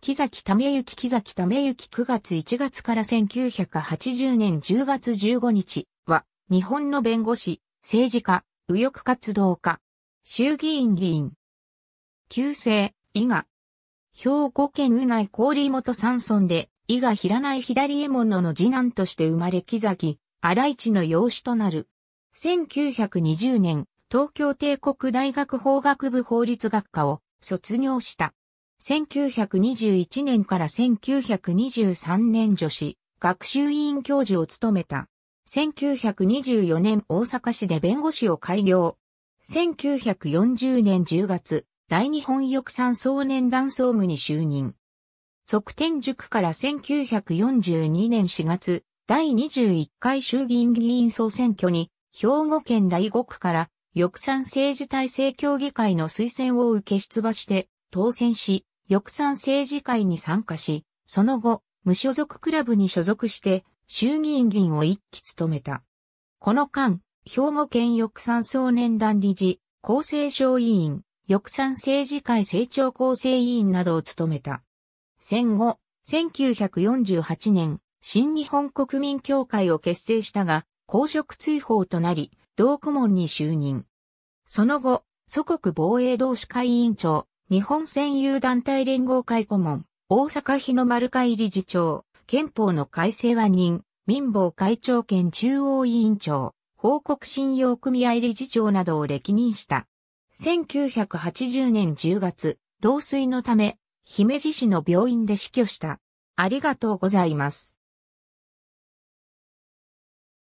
木崎為き、木崎為き。9月1月から1980年10月15日は、日本の弁護士、政治家、右翼活動家、衆議院議員。旧姓、伊賀。兵庫県宇内郡元山村で、伊賀平内左右衛門の次男として生まれ木崎、荒市の養子となる。1920年、東京帝国大学法学部法律学科を卒業した。1921年から1923年女子学習委員教授を務めた。1924年大阪市で弁護士を開業。1940年10月、大日本翼賛総年団総務に就任。側天塾から1942年4月、第21回衆議院議員総選挙に、兵庫県第5区から、翼賛政治体制協議会の推薦を受け出馬して、当選し、翼賛政治会に参加し、その後、無所属クラブに所属して、衆議院議員を一期務めた。この間、兵庫県翼賛少年団理事、厚生省委員、翼賛政治会政調厚生委員などを務めた。戦後、1948年、新日本国民協会を結成したが、公職追放となり、同顧問に就任。その後、祖国防衛同志会委員長、日本専有団体連合会顧問、大阪日の丸会理事長、憲法の改正は任、民法会長兼中央委員長、報告信用組合理事長などを歴任した。1980年10月、老衰のため、姫路市の病院で死去した。ありがとうございます。